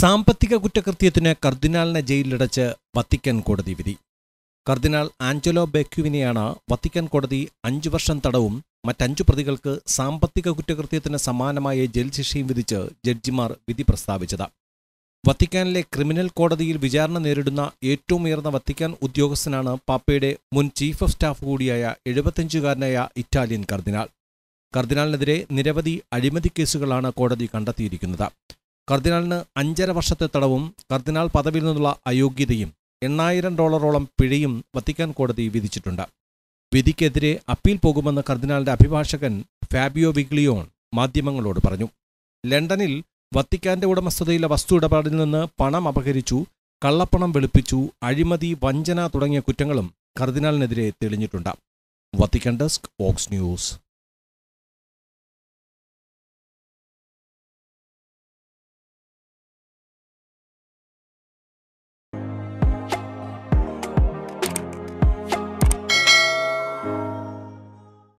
സാമ്പത്തിക കുറ്റകൃത്യത്തിന് കർദിനാളിനെ ജയിലിലടച്ച് വത്തിക്കാൻ കോടതി വിധി കർദിനാൾ ആഞ്ചലോ ബെക്യുവിനെയാണ് വത്തിക്കാൻ കോടതി അഞ്ചു വർഷം തടവും മറ്റഞ്ചു പ്രതികൾക്ക് സാമ്പത്തിക കുറ്റകൃത്യത്തിന് സമാനമായ ജയിൽ ശിക്ഷയും വിധിച്ച് ജഡ്ജിമാർ വിധി പ്രസ്താവിച്ചത് വത്തിക്കാനിലെ ക്രിമിനൽ കോടതിയിൽ വിചാരണ നേരിടുന്ന ഏറ്റവും ഉയർന്ന വത്തിക്കാൻ ഉദ്യോഗസ്ഥനാണ് പാപ്പയുടെ മുൻ ചീഫ് ഓഫ് സ്റ്റാഫ് കൂടിയായ എഴുപത്തഞ്ചുകാരനായ ഇറ്റാലിയൻ കർദിനാൾ കർദിനാളിനെതിരെ നിരവധി അഴിമതി കേസുകളാണ് കോടതി കണ്ടെത്തിയിരിക്കുന്നത് കർദിനാളിന് അഞ്ചര വർഷത്തെ തടവും കർദിനാൾ പദവിയിൽ നിന്നുള്ള അയോഗ്യതയും എണ്ണായിരം ഡോളറോളം പിഴയും വത്തിക്കാൻ കോടതി വിധിച്ചിട്ടുണ്ട് വിധിക്കെതിരെ അപ്പീൽ പോകുമെന്ന് കർദിനാളിന്റെ അഭിഭാഷകൻ ഫാബിയോ വിഗ്ലിയോൺ മാധ്യമങ്ങളോട് പറഞ്ഞു ലണ്ടനിൽ വത്തിക്കാന്റെ ഉടമസ്ഥതയിലെ വസ്തു ഇടപാടിൽ നിന്ന് പണം അപഹരിച്ചു കള്ളപ്പണം വെളുപ്പിച്ചു അഴിമതി വഞ്ചന തുടങ്ങിയ കുറ്റങ്ങളും കർദിനാളിനെതിരെ തെളിഞ്ഞിട്ടുണ്ട് വത്തിക്കൻ ഡെസ്ക് ഓക്സ് ന്യൂസ്